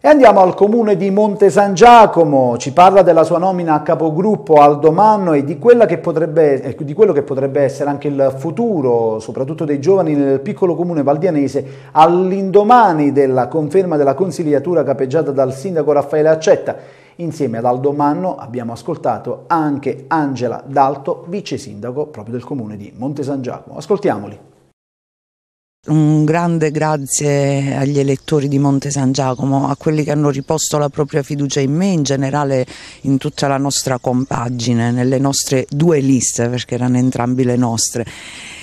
E andiamo al comune di Monte San Giacomo, ci parla della sua nomina a capogruppo Aldo Manno e di, che potrebbe, di quello che potrebbe essere anche il futuro, soprattutto dei giovani nel piccolo comune valdianese, all'indomani della conferma della consigliatura capeggiata dal sindaco Raffaele Accetta. Insieme ad Aldo Manno abbiamo ascoltato anche Angela Dalto, vice sindaco proprio del comune di Monte San Giacomo. Ascoltiamoli. Un grande grazie agli elettori di Monte San Giacomo, a quelli che hanno riposto la propria fiducia in me, in generale in tutta la nostra compagine, nelle nostre due liste, perché erano entrambi le nostre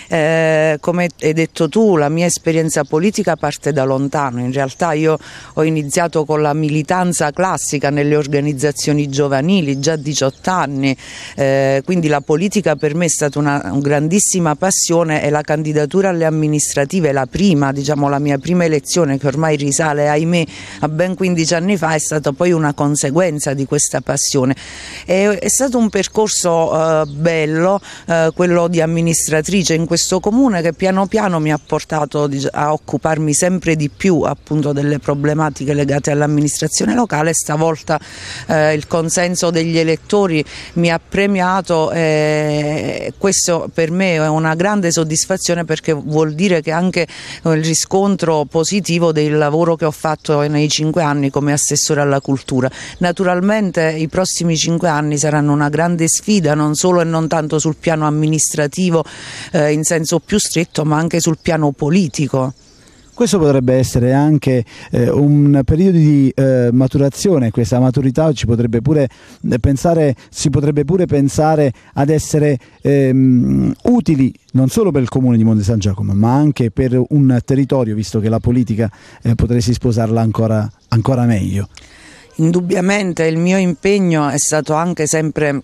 eh, come hai detto tu la mia esperienza politica parte da lontano, in realtà io ho iniziato con la militanza classica nelle organizzazioni giovanili già a 18 anni, eh, quindi la politica per me è stata una, una grandissima passione e la candidatura alle amministrative, la prima, diciamo la mia prima elezione che ormai risale ahimè a ben 15 anni fa è stata poi una conseguenza di questa passione. È, è stato un percorso eh, bello eh, quello di amministratrice in questo questo comune che piano piano mi ha portato a occuparmi sempre di più appunto delle problematiche legate all'amministrazione locale. Stavolta eh, il consenso degli elettori mi ha premiato e eh, questo per me è una grande soddisfazione perché vuol dire che anche eh, il riscontro positivo del lavoro che ho fatto nei cinque anni come assessore alla cultura. Naturalmente i prossimi cinque anni saranno una grande sfida non solo e non tanto sul piano amministrativo eh, in senso più stretto ma anche sul piano politico. Questo potrebbe essere anche eh, un periodo di eh, maturazione, questa maturità ci potrebbe pure eh, pensare, si potrebbe pure pensare ad essere ehm, utili non solo per il comune di Monte San Giacomo, ma anche per un territorio, visto che la politica eh, potresti sposarla ancora, ancora meglio. Indubbiamente il mio impegno è stato anche sempre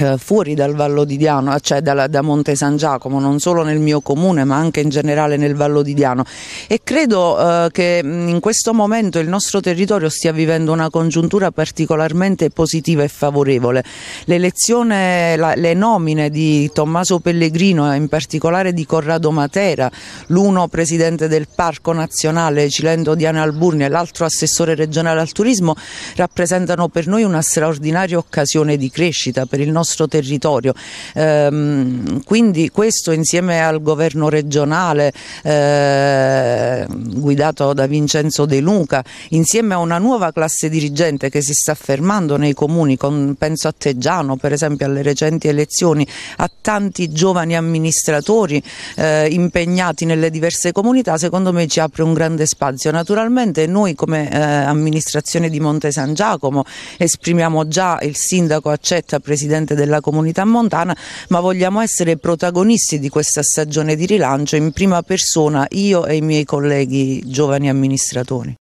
eh, fuori dal Vallo di Diano, eh, cioè da, da, Monte San Giacomo, non solo nel mio comune ma anche in generale nel Vallo di Diano e credo eh, che mm, in questo momento il nostro territorio stia vivendo una congiuntura particolarmente positiva e favorevole. L'elezione, le nomine di Tommaso Pellegrino e eh, in particolare di Corrado Matera, l'uno presidente del Parco Nazionale Cilento Diana Alburni e l'altro assessore regionale al turismo, rappresentano per noi una straordinaria occasione di crescita per il nostro nostro territorio. Ehm, quindi questo insieme al governo regionale eh, guidato da Vincenzo De Luca, insieme a una nuova classe dirigente che si sta affermando nei comuni, con, penso a Teggiano per esempio alle recenti elezioni, a tanti giovani amministratori eh, impegnati nelle diverse comunità, secondo me ci apre un grande spazio. Naturalmente noi come eh, amministrazione di Monte San Giacomo esprimiamo già il sindaco Accetta, presidente della comunità montana, ma vogliamo essere protagonisti di questa stagione di rilancio in prima persona io e i miei colleghi giovani amministratori.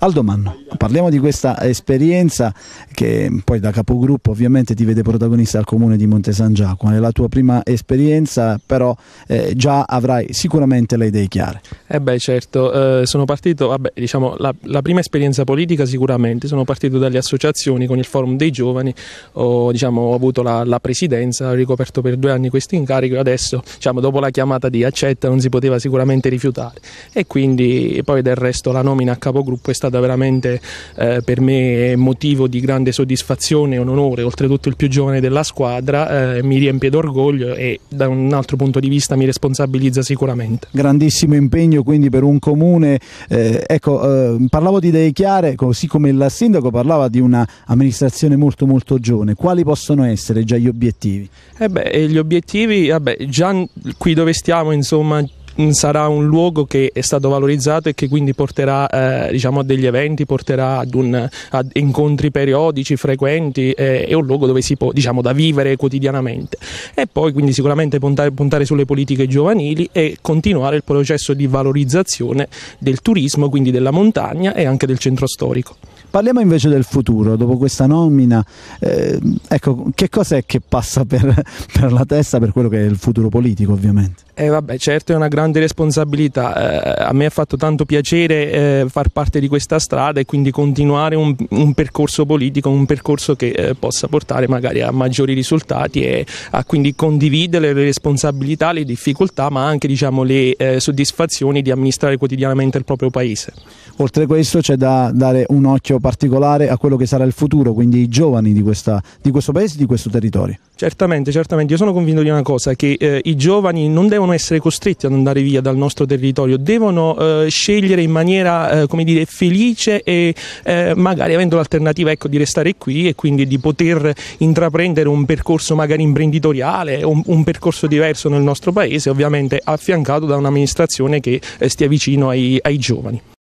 Aldo Manno. Parliamo di questa esperienza che poi da capogruppo ovviamente ti vede protagonista al comune di Monte San Giacomo, è la tua prima esperienza, però eh, già avrai sicuramente le idee chiare. Eh beh certo, eh, sono partito, vabbè, diciamo la, la, prima esperienza politica sicuramente, sono partito dalle associazioni con il forum dei giovani, ho, diciamo, ho avuto la, la, presidenza, ho ricoperto per due anni questo incarico e adesso diciamo, dopo la chiamata di accetta non si poteva sicuramente rifiutare e quindi poi del resto la nomina a capogruppo è stata veramente eh, per me è motivo di grande soddisfazione e un onore, oltretutto il più giovane della squadra, eh, mi riempie d'orgoglio e da un altro punto di vista mi responsabilizza sicuramente. Grandissimo impegno quindi per un comune, eh, ecco, eh, parlavo di idee chiare, così come il sindaco parlava di un'amministrazione molto molto giovane, quali possono essere già gli obiettivi? Eh beh, gli obiettivi, vabbè, già qui dove stiamo insomma Mm, sarà un luogo che è stato valorizzato e che quindi porterà eh, diciamo, a degli eventi, porterà ad, un, ad incontri periodici, frequenti, eh, è un luogo dove si può diciamo, da vivere quotidianamente. E poi quindi sicuramente puntare, puntare sulle politiche giovanili e continuare il processo di valorizzazione del turismo, quindi della montagna e anche del centro storico. Parliamo invece del futuro, dopo questa nomina, eh, ecco, che cos'è che passa per, per, la testa per quello che è il futuro politico ovviamente? Eh vabbè, certo è una grande responsabilità, eh, a me ha fatto tanto piacere eh, far parte di questa strada e quindi continuare un, un percorso politico, un percorso che eh, possa portare magari a maggiori risultati e a quindi condividere le responsabilità, le difficoltà ma anche diciamo, le eh, soddisfazioni di amministrare quotidianamente il proprio paese. Oltre a questo c'è da dare un occhio particolare a quello che sarà il futuro, quindi i giovani di, questa, di questo paese e di questo territorio. Certamente, certamente, io sono convinto di una cosa, che eh, i giovani non devono essere costretti ad andare via dal nostro territorio, devono eh, scegliere in maniera, eh, come dire, felice e eh, magari avendo l'alternativa ecco, di restare qui e quindi di poter intraprendere un percorso magari imprenditoriale, un, un percorso diverso nel nostro paese, ovviamente affiancato da un'amministrazione che eh, stia vicino ai, ai giovani.